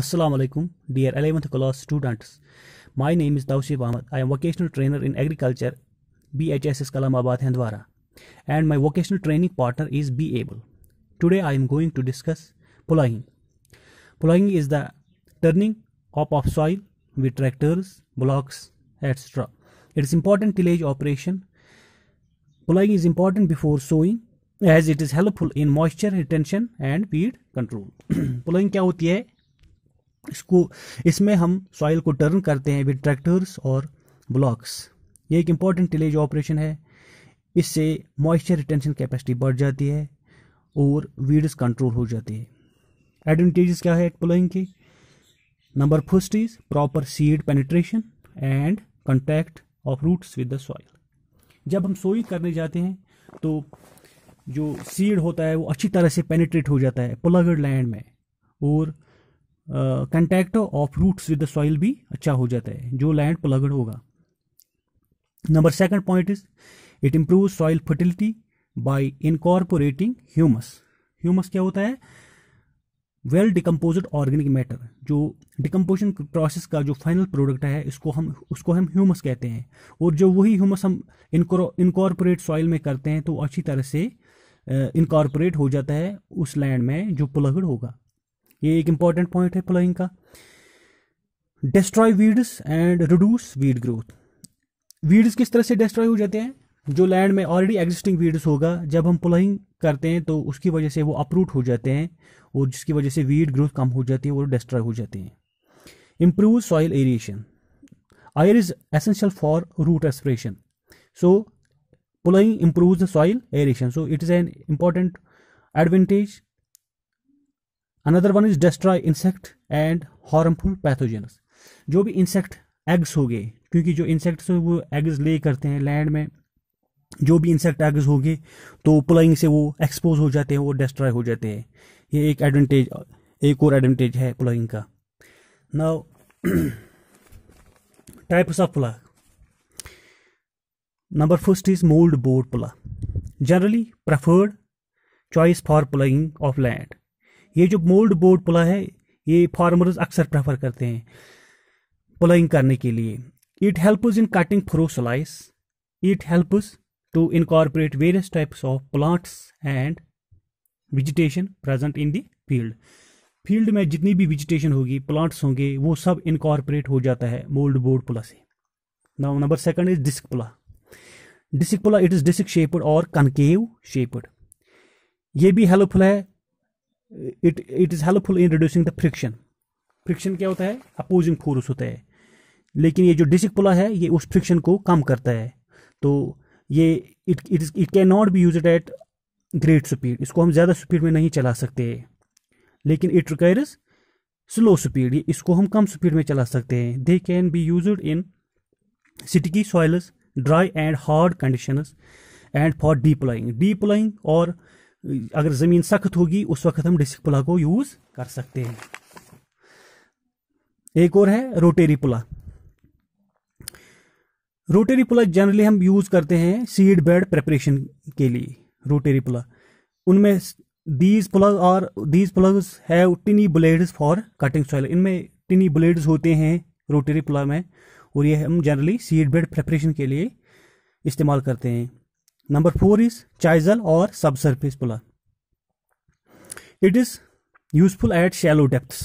Assalamu alaikum, dear 11th class students. My name is Tawseef Ahmad. I am vocational trainer in agriculture, BHSS Kalamabad, And my vocational training partner is Be Able. Today I am going to discuss ploughing. Ploughing is the turning up of soil with tractors, blocks, etc. It is important tillage operation. Ploughing is important before sowing as it is helpful in moisture retention and weed control. ploughing क्या होती है इसको इसमें हम soil को turn करते हैं with tractors और ब्लॉक्स ये एक इम्पॉर्टेंट टिलेज ऑपरेशन है इससे मॉइस्चर रिटेंशन कैपेसिटी बढ़ जाती है और वीड्स कंट्रोल हो जाती है एडवांटेजेस क्या है प्लोइंग के number first is proper seed penetration and contact of roots with the soil जब हम सोई करने जाते हैं तो जो सीड होता है वो अच्छी तरह से पेनिट्रेट हो जाता है प्लगड लैंड में और contact of roots with the soil भी अच्छा हो जाता है जो लैंड प्लगड होगा number second point is it improve soil fertility by incorporating humus humus क्या होता है वेल डिकम्पोज ऑर्गेनिक मैटर जो डिकम्पोजन प्रोसेस का जो फाइनल प्रोडक्ट है इसको हम उसको हम ह्यूमस कहते हैं और जो वही ह्यूमस हम इनकॉर्पोरेट सॉइल में करते हैं तो अच्छी तरह से इनकॉर्पोरेट हो जाता है उस लैंड में जो प्लगड होगा ये एक इंपॉर्टेंट पॉइंट है प्लाइंग का destroy weeds and reduce weed growth weeds किस तरह से डिस्ट्रॉय हो जाते हैं जो लैंड में ऑलरेडी एग्जिस्टिंग वीड्स होगा जब हम प्लाइंग करते हैं तो उसकी वजह से वो अपरूट हो जाते हैं और जिसकी वजह से वीड ग्रोथ कम हो जाती है वो डिस्ट्रॉय हो जाते हैं improve soil aeration air is essential for root aspiration so ploughing improve the soil aeration so it is an important advantage another one is destroy insect and harmful pathogens जो भी insect eggs हो गए क्योंकि जो insects वो eggs ले करते हैं लैंड में जो भी इंसेक्ट एग्स हो गए तो प्लाइंग से वो एक्सपोज हो जाते हैं वो डिस्ट्रॉय हो जाते हैं ये एक एडवांटेज एक और एडवांटेज है प्लाइंग का now types of plough number first is mould board plough generally preferred choice for ploughing of land ये जो मोल्ड बोर्ड पुला है ये फार्मर्स अक्सर प्रेफर करते हैं पुलाइंग करने के लिए it help in cutting furrow slice it help to incorporate various types of plants and vegetation present in the field field में जितनी भी वेजिटेशन होगी प्लांट्स होंगे वो सब इनकॉर्पोरेट हो जाता है मोल्ड बोर्ड पुला से now number second is disc plough disc plough it is disc shaped और कनकेव शेपड ये भी हेल्पफुल है it it is helpful in reducing the friction friction क्या होता है अपोजिंग फोर्स होता है लेकिन ये जो डिसिक पुला है ये उस फ्रिक्शन को कम करता है तो ये it it it can not be use at great speed इसको हम ज़्यादा स्पीड में नहीं चला सकते लेकिन इट रिक्वायर्स स्लो स्पीड इसको हम कम स्पीड में चला सकते हैं they can be use in की soils dry and hard conditions and for deep lying deep lying और अगर ज़मीन सख्त होगी उस वक्त हम डिस्क पुला को यूज़ कर सकते हैं एक और है रोटेरी पुला रोटेरी पुला जनरली हम यूज़ करते हैं सीड बेड प्रेपरेशन के लिए रोटेरी पुला उनमें दीज प्लग और these ploughs have tiny blades for cutting soil इनमें टिनी ब्लेड्स होते हैं रोटेरी पुला में और ये हम जनरली सीड बेड प्रेपरेशन के लिए इस्तेमाल करते हैं नंबर फोर इज चाइजल और सब surface puller it is useful at shallow depths.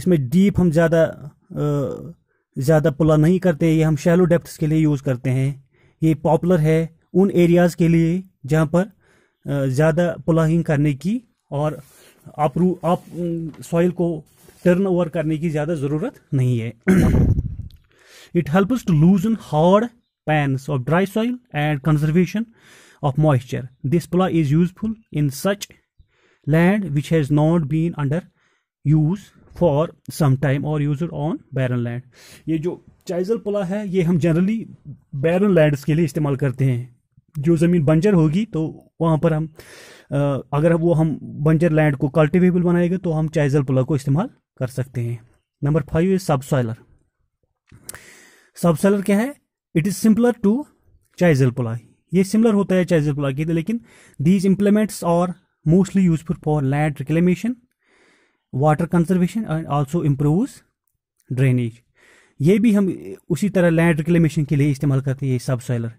इसमें डीप हम ज़्यादा ज़्यादा पुला नहीं करते ये हम शैलो डेप्थ्स के लिए यूज़ करते हैं ये पॉपुलर है उन एरियाज़ के लिए जहाँ पर ज़्यादा पुलाहिंग करने की और अपरू आप सॉइल को टर्न ओवर करने की ज़्यादा ज़रूरत नहीं है it helps to loosen hard pans of dry soil and conservation of moisture. This plow is useful in such land which has not been under use for some time और use on barren land ये जो चाइजल पुला है ये हम generally barren land के लिए इस्तेमाल करते हैं जो ज़मीन बंजर होगी तो वहाँ पर हम अगर वो हम बंजर लैंड को कल्टिवेबल बनाएंगे तो हम चाइजल पुला को इस्तेमाल कर सकते हैं नंबर फाइव इज सब सॉयलर सब सॉयलर क्या है it is simpler to chisel ये सिमिलर होता है चाइजल पुला के लेकिन these implements are mostly useful for land reclamation water conservation and also improve drainage ये भी हम उसी तरह लैंड रिक्लेमेशन के लिए इस्तेमाल करते हैं ये सॉयलर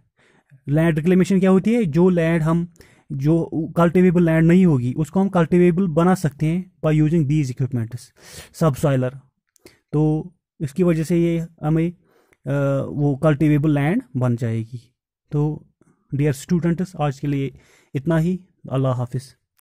लैंड रिक्लेमेशन क्या होती है जो लैंड हम जो कल्टिवेबल लैंड नहीं होगी उसको हम कल्टिवेबल बना सकते हैं by using these equipments soiler तो इसकी वजह से ये हमें वो कल्टिवेबल लैंड बन जाएगी तो डियर स्टूडेंट्स आज के लिए इतना ही अल्लाह हाफिज़